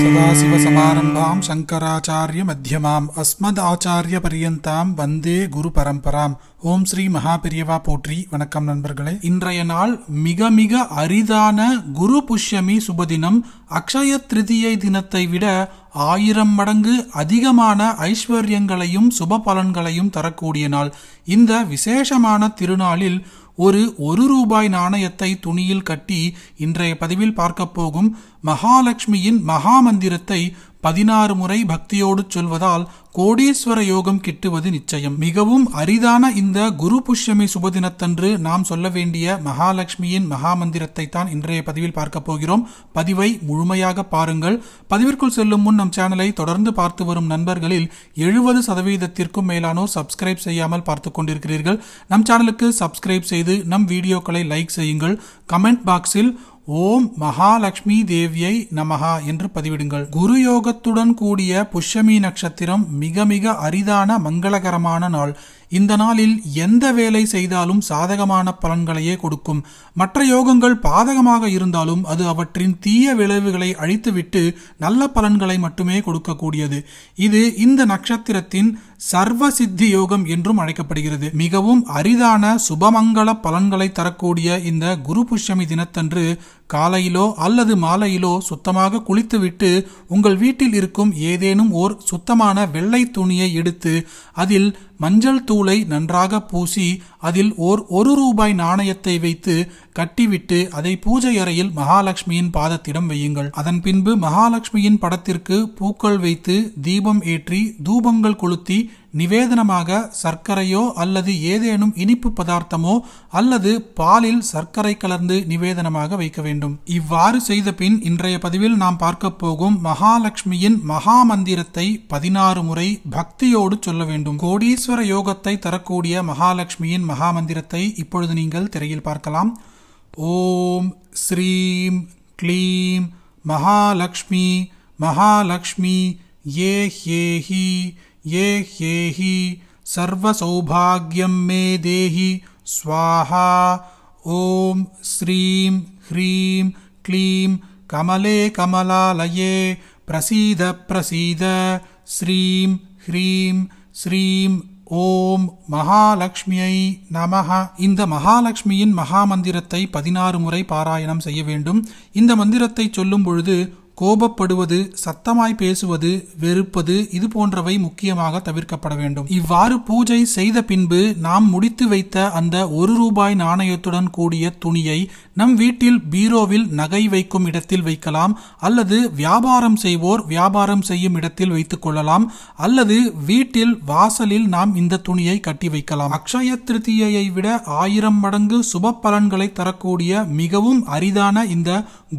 சதாசிவசமாரம்பாம் சங்கராச்சாரிய மத்தியமாம் அஸ்மத் ஆச்சாரிய பரியந்தாம் வந்தே குரு பரம்பராம் ஓம் ஸ்ரீ மகாபிரியவா போற்றி வணக்கம் நண்பர்களே இன்றைய நாள் மிக மிக அரிதான குரு புஷ்யமி சுபதினம் அக்ஷய திருதியை தினத்தை விட ஆயிரம் மடங்கு அதிகமான ஐஸ்வர்யங்களையும் சுப பலன்களையும் தரக்கூடிய நாள் இந்த விசேஷமான திருநாளில் ஒரு ஒரு ரூபாய் நாணயத்தை துணியில் கட்டி இன்றைய பதிவில் பார்க்கப் போகும் மகாலட்சுமியின் மகாமந்திரத்தை பதினாறு முறை பக்தியோடு சொல்வதால் கோடீஸ்வர யோகம் கிட்டுவது நிச்சயம் மிகவும் அரிதான இந்த குரு புஷ்யமி சுபதினத்தன்று நாம் சொல்ல வேண்டிய மகாலட்சுமியின் மகாமந்திரத்தை தான் இன்றைய பதிவில் பார்க்க போகிறோம் பதிவை முழுமையாக பாருங்கள் பதிவிற்குள் செல்லும் முன் நம் சேனலை தொடர்ந்து பார்த்து வரும் நண்பர்களில் எழுபது சதவீதத்திற்கும் மேலானோர் சப்ஸ்கிரைப் செய்யாமல் பார்த்துக் கொண்டிருக்கிறீர்கள் நம் சேனலுக்கு சப்ஸ்கிரைப் செய்து நம் வீடியோக்களை லைக் செய்யுங்கள் கமெண்ட் பாக்ஸில் ஓம் மகாலட்சுமி தேவியை நமகா என்று பதிவிடுங்கள் குரு யோகத்துடன் கூடிய புஷ்யமி நட்சத்திரம் மிக மிக அரிதான மங்களகரமான நாள் இந்த நாளில் எந்த வேலை செய்தாலும் சாதகமான பலன்களையே கொடுக்கும் மற்ற யோகங்கள் பாதகமாக இருந்தாலும் அது அவற்றின் தீய விளைவுகளை அழித்துவிட்டு நல்ல பலன்களை மட்டுமே கொடுக்கக்கூடியது இது இந்த நட்சத்திரத்தின் சர்வ சித்தி யோகம் என்றும் அழைக்கப்படுகிறது மிகவும் அரிதான சுபமங்கள பலன்களை தரக்கூடிய இந்த குரு புஷ்யமி தினத்தன்று காலையிலோ அல்லது மாலையிலோ சுத்தமாக குளித்துவிட்டு உங்கள் வீட்டில் இருக்கும் ஏதேனும் ஓர் சுத்தமான வெள்ளை துணியை எடுத்து அதில் மஞ்சள் தூளை நன்றாக பூசி அதில் ஓர் ஒரு ரூபாய் நாணயத்தை வைத்து கட்டிவிட்டு அதை பூஜை அறையில் மகாலட்சுமியின் பாதத்திடம் வையுங்கள் அதன் பின்பு மகாலட்சுமியின் படத்திற்கு பூக்கள் வைத்து தீபம் ஏற்றி தூபங்கள் கொளுத்தி நிவேதனமாக சர்க்கரையோ அல்லது ஏதேனும் இனிப்பு பதார்த்தமோ அல்லது பாலில் சர்க்கரை கலந்து நிவேதனமாக வைக்க வேண்டும் இவ்வாறு செய்த பின் இன்றைய பதிவில் நாம் பார்க்க போகும் மகாலட்சுமியின் மகா மந்திரத்தை பதினாறு முறை பக்தியோடு சொல்ல வேண்டும் கோடீஸ்வர யோகத்தை தரக்கூடிய மகாலட்சுமியின் மகா மந்திரத்தை இப்பொழுது நீங்கள் திரையில் பார்க்கலாம் ஓம் ஸ்ரீம் க்ளீம் மகாலக்ஷ்மி மகாலக்ஷ்மி ஏ ஹே ஹி ஏஹேஹி சர்வசௌபாகியம் மே தேஹி ஸ்வாஹா ஓம் ஸ்ரீம் ஹ்ரீம் க்ளீம் கமலே கமலாலயே பிரசீத பிரசீத ஸ்ரீம் ஹ்ரீம் ஸ்ரீம் ஓம் மகாலட்சுமியை நமஹ இந்த மகாலட்சுமியின் மகாமந்திரத்தை பதினாறு முறை பாராயணம் செய்ய வேண்டும் இந்த மந்திரத்தை சொல்லும் பொழுது கோபப்படுவது சத்தமாய் பேசுவது வெறுப்பது இது போன்றவை முக்கியமாக தவிர்க்கப்பட வேண்டும் இவ்வாறு பூஜை செய்த பின்பு நாம் முடித்து வைத்த அந்த ஒரு ரூபாய் நாணயத்துடன் கூடிய துணியை நம் வீட்டில் பீரோவில் நகை வைக்கும் இடத்தில் வைக்கலாம் அல்லது வியாபாரம் செய்வோர் வியாபாரம் செய்யும் இடத்தில் வைத்துக் கொள்ளலாம் அல்லது வீட்டில் வாசலில் நாம் இந்த துணியை கட்டி வைக்கலாம் அக்ஷய திருத்தியை விட ஆயிரம் மடங்கு சுப பலன்களை தரக்கூடிய மிகவும் அரிதான இந்த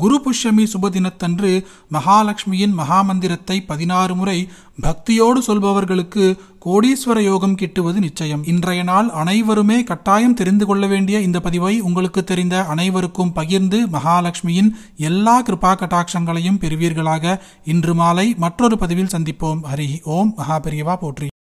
குரு புஷ்யமி சுப தினத்தன்று மகாலட்சுமியின் மகாமந்திரத்தை பதினாறு முறை பக்தியோடு சொல்பவர்களுக்கு கோடீஸ்வர யோகம் கிட்டுவது நிச்சயம் இன்றைய நாள் அனைவருமே கட்டாயம் தெரிந்து கொள்ள வேண்டிய இந்த பதிவை உங்களுக்கு தெரிந்த அனைவருக்கும் பகிர்ந்து மகாலட்சுமியின் எல்லா கிருபா கட்டாட்சங்களையும் பெறுவீர்களாக இன்று மாலை மற்றொரு பதிவில் சந்திப்போம் ஹரி ஓம் மகாபெரியவா போற்றி